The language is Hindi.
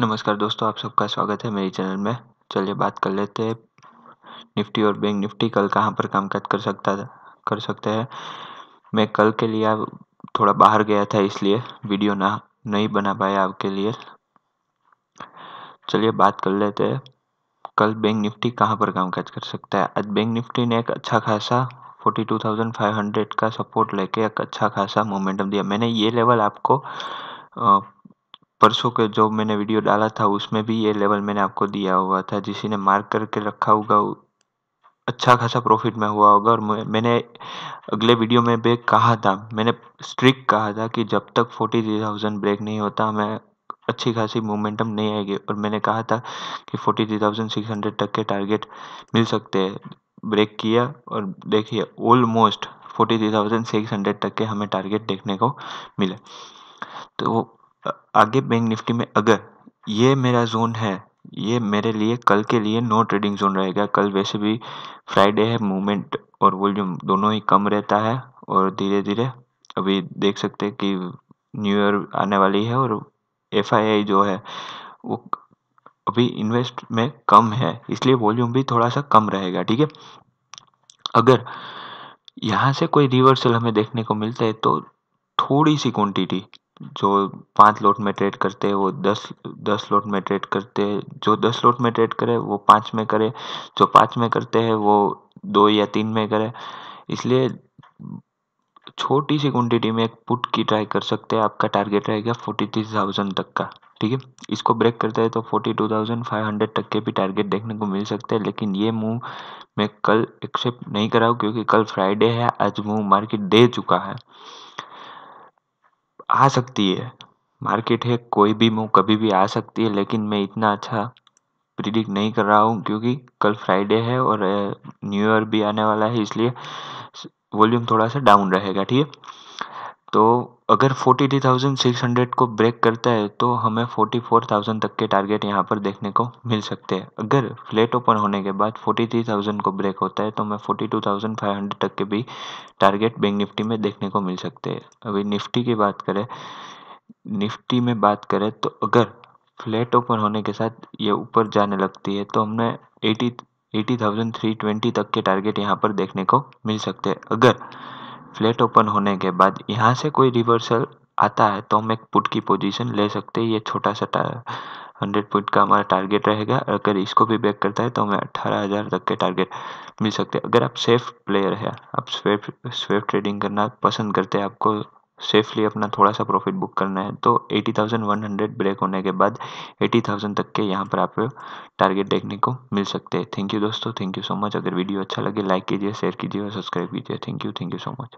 नमस्कार दोस्तों आप सबका स्वागत है मेरे चैनल में चलिए बात कर लेते हैं निफ्टी और बैंक निफ्टी कल कहाँ पर काम कर सकता था कर सकते हैं मैं कल के लिए थोड़ा बाहर गया था इसलिए वीडियो ना नहीं बना पाया आपके लिए चलिए बात कर लेते हैं कल बैंक निफ्टी कहाँ पर काज कर सकता है आज बैंक निफ्टी ने एक अच्छा खासा 42,500 का सपोर्ट लेके एक अच्छा खासा मोमेंटम दिया मैंने ये लेवल आपको परसों के जो मैंने वीडियो डाला था उसमें भी ये लेवल मैंने आपको दिया हुआ था जिसी ने मार्क करके रखा होगा अच्छा खासा प्रॉफिट में हुआ होगा और मैंने अगले वीडियो में भी कहा था मैंने स्ट्रिक कहा था कि जब तक फोर्टी थ्री थाउजेंड ब्रेक नहीं होता हमें अच्छी खासी मोमेंटम नहीं आएगी और मैंने कहा था कि forty three thousand six hundred तक के टारगेट मिल सकते हैं ब्रेक किया और देखिए almost forty three thousand six hundred तक के हमें टारगेट देखने को मिले तो आगे बैंक निफ्टी में अगर ये मेरा जोन है ये मेरे लिए कल के लिए नो ट्रेडिंग जोन रहेगा कल वैसे भी फ्राइडे है मूवमेंट और वॉल्यूम दोनों ही कम रहता है और धीरे धीरे अभी देख सकते हैं कि न्यू ईयर आने वाली है और एफ जो है वो अभी इन्वेस्ट में कम है इसलिए वॉल्यूम भी थोड़ा सा कम रहेगा ठीक है अगर यहाँ से कोई रिवर्सल हमें देखने को मिलता है तो थोड़ी सी क्वांटिटी जो पाँच लोट में ट्रेड करते हैं वो दस दस लोट में ट्रेड करते हैं जो दस लोट में ट्रेड करे वो पाँच में करे जो पाँच में करते हैं वो दो या तीन में करे इसलिए छोटी सी क्वान्टिटी में एक पुट की ट्राई कर सकते हैं आपका टारगेट रहेगा फोर्टी थ्री थाउजेंड तक का ठीक है इसको ब्रेक करते हैं तो forty two thousand five hundred तक के भी टारगेट देखने को मिल सकते हैं लेकिन ये मूव मैं कल एक्सेप्ट नहीं कराऊँ क्योंकि कल फ्राइडे है आज मूव मार्केट दे चुका है आ सकती है मार्केट है कोई भी मूव कभी भी आ सकती है लेकिन मैं इतना अच्छा प्रिडिक्ट नहीं कर रहा हूँ क्योंकि कल फ्राइडे है और न्यू ईयर भी आने वाला है इसलिए वॉल्यूम थोड़ा सा डाउन रहेगा ठीक है तो अगर forty three thousand six hundred को ब्रेक करता है तो हमें फोर्टी फोर थाउजेंड तक के टारगेट यहाँ पर देखने को मिल सकते हैं अगर फ्लैट ओपन होने के बाद फोर्टी थ्री थाउजेंड को ब्रेक होता है तो हमें forty two thousand five hundred तक के भी टारगेट बैंक निफ्टी में देखने को मिल सकते हैं अभी निफ्टी की बात करें निफ्टी में बात करें तो अगर फ्लैट ओपन होने के साथ ये ऊपर जाने लगती है तो हमने eighty eighty thousand three twenty तक के टारगेट यहाँ पर देखने को मिल सकते हैं अगर फ्लैट ओपन होने के बाद यहाँ से कोई रिवर्सल आता है तो हम एक पुट की पोजीशन ले सकते हैं ये छोटा सा हंड्रेड पुट का हमारा टारगेट रहेगा अगर इसको भी बैक करता है तो हमें अट्ठारह हज़ार तक के टारगेट मिल सकते हैं अगर आप सेफ प्लेयर हैं आप स्वेफ स्वेफ ट्रेडिंग करना पसंद करते हैं आपको सेफली अपना थोड़ा सा प्रॉफिट बुक करना है तो 80,100 ब्रेक होने के बाद 80,000 तक के यहाँ पर आप टारगेट देखने को मिल सकते हैं थैंक यू दोस्तों थैंक यू सो मच अगर वीडियो अच्छा लगे लाइक कीजिए शेयर कीजिए और सब्सक्राइब कीजिए thank you thank you so much